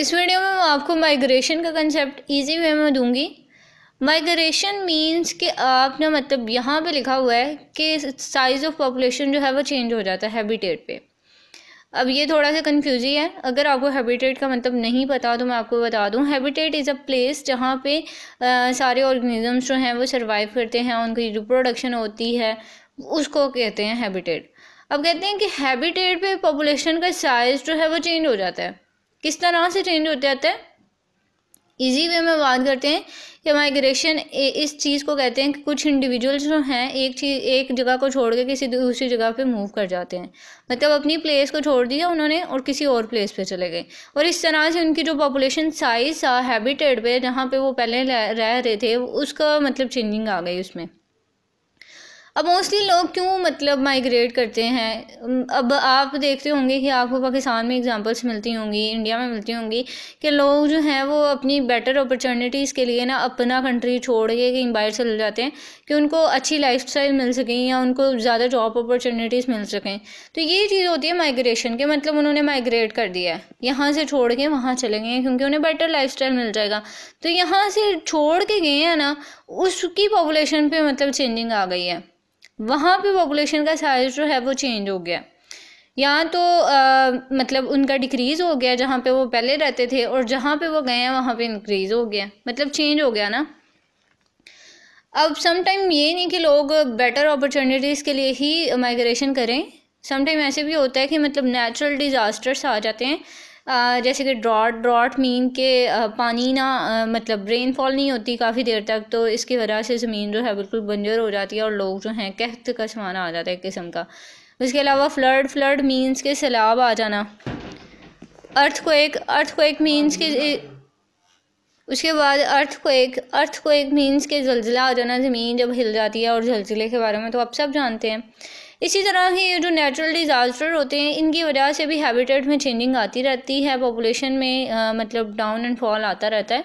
इस वीडियो में मैं आपको माइग्रेशन का कंसेप्ट इजी वे में दूंगी माइग्रेशन मींस कि आपने मतलब यहाँ पे लिखा हुआ है कि साइज़ ऑफ पॉपुलेशन जो है वो चेंज हो जाता है हैबिटेट पे अब ये थोड़ा सा कन्फ्यूजी है अगर आपको हैबिटेट का मतलब नहीं पता तो मैं आपको बता दूँ हैबिटेट इज़ अ प्लेस जहाँ पे आ, सारे ऑर्गेनिजम्स जो हैं वो सर्वाइव करते हैं उनकी रिप्रोडक्शन होती है उसको कहते हैं हैबिटेट अब कहते हैं कि हैबिटेट पे पॉपुलेशन का साइज़ जो है वो चेंज हो जाता है किस तरह से चेंज होते जाता हैं इजी वे में बात करते हैं कि माइग्रेशन इस चीज़ को कहते हैं कि कुछ इंडिविजुअल्स जो हैं एक चीज़ एक जगह को छोड़ के किसी दूसरी जगह पे मूव कर जाते हैं मतलब अपनी प्लेस को छोड़ दिया उन्होंने और किसी और प्लेस पे चले गए और इस तरह से उनकी जो पॉपुलेशन साइज था हैबिटेट पे जहाँ पे वो पहले रह रहे थे उसका मतलब चेंजिंग आ गई उसमें अब मोस्टली लोग क्यों मतलब माइग्रेट करते हैं अब आप देखते होंगे कि आपको पाकिस्तान में एग्जांपल्स मिलती होंगी इंडिया में मिलती होंगी कि लोग जो हैं वो अपनी बेटर अपॉर्चुनिटीज़ के लिए ना अपना कंट्री छोड़ के कहीं बाहर चले जाते हैं कि उनको अच्छी लाइफ मिल सकें या उनको ज़्यादा जॉब अपॉर्चुनिटीज़ मिल सकें तो ये चीज़ होती है माइग्रेशन के मतलब उन्होंने माइग्रेट कर दिया है यहाँ से छोड़ के वहाँ चले गए क्योंकि उन्हें बेटर लाइफ मिल जाएगा तो यहाँ से छोड़ के गए हैं ना उसकी पॉपुलेशन पर मतलब चेंजिंग आ गई है वहाँ पे पॉपुलेशन का साइज़ जो है वो चेंज हो गया यहाँ तो आ, मतलब उनका डिक्रीज़ हो गया जहाँ पे वो पहले रहते थे और जहाँ पे वो गए हैं वहाँ पे इंक्रीज़ हो गया मतलब चेंज हो गया ना अब समटाइम ये नहीं कि लोग बेटर अपॉर्चुनिटीज़ के लिए ही माइग्रेशन करें समटाइम ऐसे भी होता है कि मतलब नेचुरल डिज़ास्टर्स आ जाते हैं जैसे कि ड्रॉट ड्रॉट मीन के पानी ना मतलब रेनफॉल नहीं होती काफ़ी देर तक तो इसकी वजह से ज़मीन जो है बिल्कुल बंजर हो जाती है और लोग जो हैं कहत का समाना आ जाता है एक किस्म का उसके अलावा फ्लड फ्लड मीन्स के सैलाब आ जाना अर्थ को एक अर्थ को एक मीन्स के उसके बाद अर्थ को एक अर्थ को एक मीन्स के जलजिला आ जाना ज़मीन जब हिल जाती है और जलजिले के बारे में तो आप सब जानते हैं इसी तरह ही जो नेचुरल डिज़ास्टर होते हैं इनकी वजह से भी हैबिटेट में चेंजिंग आती रहती है पॉपुलेशन में आ, मतलब डाउन एंड फॉल आता रहता है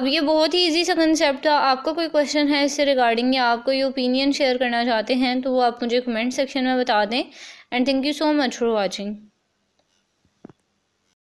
अब ये बहुत ही इजी सा कंसेप्ट था आपका कोई क्वेश्चन है इससे रिगार्डिंग या आप कोई ओपिनियन शेयर करना चाहते हैं तो वो आप मुझे कमेंट सेक्शन में बता दें and thank you so much for watching